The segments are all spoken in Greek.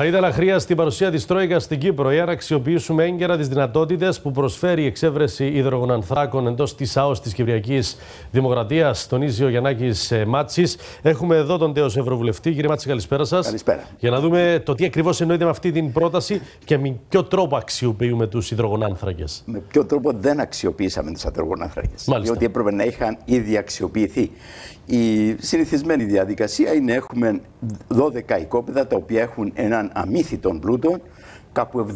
Θα ήταν χρία στην παρουσία της Τρόικας στην Κύπρο για να αξιοποιήσουμε έγκαιρα τις δυνατότητες που προσφέρει η εξέβρεση υδρογονανθράκων εντός της ΑΟΣ της Κυπριακής Δημοκρατίας, τονίζει ο Γιαννάκης ε, Μάτσης. Έχουμε εδώ τον τέος Ευρωβουλευτή. Κύριε Μάτση, καλησπέρα σας. Καλησπέρα. Για να δούμε το τι ακριβώς εννοείται με αυτή την πρόταση και με ποιο τρόπο αξιοποιούμε τους υδρογονάνθρακε. Με ποιο τρόπο δεν αξιοποιήσαμε του υδρογονάνθρακε. Διότι έπρεπε να είχαν ήδη αξιοποιηθεί. Η συνηθισμένη διαδικασία είναι έχουμε 12 οικόπεδα τα οποία έχουν έναν αμύθιτον πλούτο κάπου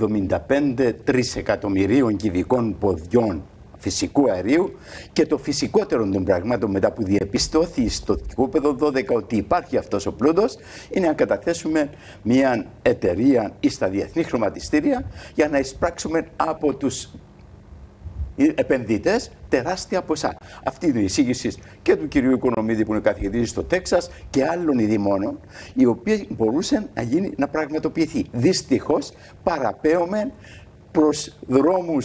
75 τρισεκατομμυρίων κυβικών ποδιών φυσικού αερίου και το φυσικότερο των πραγμάτων μετά που διεπιστώθη στο οικόπεδο 12 ότι υπάρχει αυτός ο πλούτος είναι να καταθέσουμε μια εταιρεία ή στα διεθνή χρωματιστήρια για να εισπράξουμε από τους επενδυτές τεράστια ποσά. Αυτή είναι η εισήγηση και του κυρίου Οικονομίδη που είναι καθηγητής στο Τέξας και άλλων ειδημόνων, οι οποία μπορούσε να, γίνει, να πραγματοποιηθεί. Δυστυχώς παραπέωμε προς δρόμους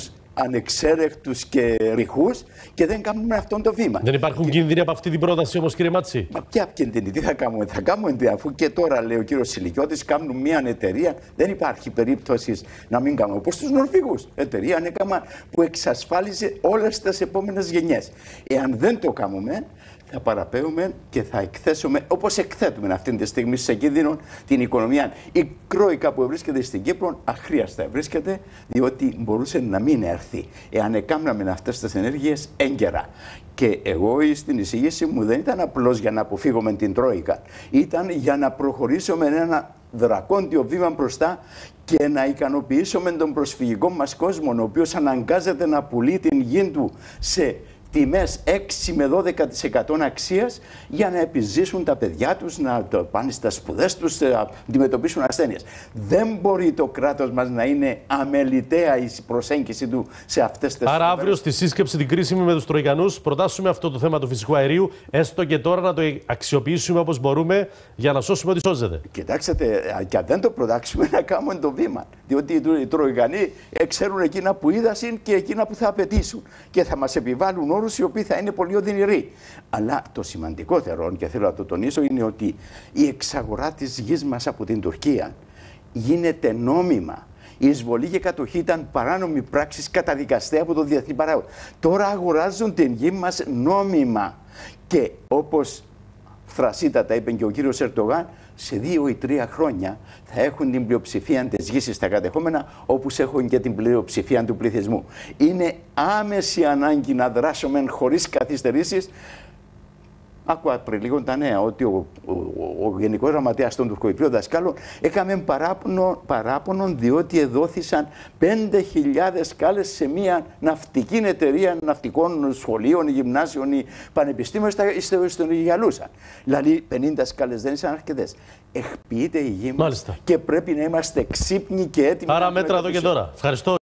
ανεξέρεκτους και ρηχούς και δεν κάνουμε αυτόν το βήμα. Δεν υπάρχουν και... κίνδυνοι από αυτή την πρόταση όμως, κύριε Μάτση. Μα ποια κίνδυνοι, τι θα κάνουμε, θα κάνουμε αφού και τώρα λέει ο κύριος Σιλικιώτης κάνουν μια εταιρεία, δεν υπάρχει περίπτωση να μην κάνουμε Όπως τους Νορβηγού. Εταιρεία ανέκαμα που εξασφάλιζε όλες τις επόμενες γενιές. Εάν δεν το κάνουμε θα παραπέμπουμε και θα εκθέσουμε όπως εκθέτουμε αυτή τη στιγμή σε κίνδυνο την οικονομία. Η κρόικα που βρίσκεται στην Κύπρο αχρίαστα βρίσκεται διότι μπορούσε να μην έρθει εάν εκάμναμε αυτές τις ενέργειες έγκαιρα. Και εγώ στην εισηγήση μου δεν ήταν απλώς για να αποφύγουμε την Τρόικα. Ήταν για να προχωρήσουμε ένα δρακόντιο βήμα μπροστά και να ικανοποιήσουμε τον προσφυγικό μας κόσμο ο οποίος αναγκάζεται να πουλεί την γη του σε τιμές 6 με 12% αξίας για να επιζήσουν τα παιδιά τους, να το πάνε στα σπουδές τους, να αντιμετωπίσουν ασθένειες. Δεν μπορεί το κράτος μας να είναι αμεληταία η προσέγγιση του σε αυτές τις Άρα αύριο στη σύσκεψη την κρίσιμη με τους τροϊκανούς προτάσουμε αυτό το θέμα του φυσικού αερίου, έστω και τώρα να το αξιοποιήσουμε όπως μπορούμε για να σώσουμε ό,τι σώζεται. Κοιτάξτε, και αν δεν το προτάξουμε να κάνουμε το βήμα. Διότι οι Τροϊκανοί ξέρουν εκείνα που είδασαν και εκείνα που θα απαιτήσουν και θα μας επιβάλλουν όρους οι οποίοι θα είναι πολύ οδυνηροί. Αλλά το σημαντικότερο, και θέλω να το τονίσω, είναι ότι η εξαγορά της γης μας από την Τουρκία γίνεται νόμιμα. Η εισβολή και κατοχή ήταν παράνομη πράξη καταδικαστέ από το διεθνή παράγοντα. Τώρα αγοράζουν την γη μας νόμιμα. Και όπως φρασίτατα είπε και ο κύριος Ερτογάν, σε δύο ή τρία χρόνια θα έχουν την πλειοψηφία τη γη στα κατεχόμενα, όπω έχουν και την πλειοψηφία του πληθυσμού. Είναι άμεση ανάγκη να δράσουμε χωρίς καθυστερήσεις άκουα πριν λίγο τα νέα ότι ο, ο, ο, ο Γενικός Γραμματέας των Τουρκοϊπρίων Δασκάλων έκαμε παράπονο, παράπονο διότι εδόθησαν 5.000 σκάλες σε μια ναυτική εταιρεία ναυτικών σχολείων, γυμνάσεων ή πανεπιστήμιων στο, στον Δηλαδή 50 σκάλες δεν ήταν αρκετές. Εκποιείται η γη μας και πρέπει να είμαστε ξύπνοι και έτοιμοι. Άρα μέτρα εδώ και τώρα. Ευχαριστώ.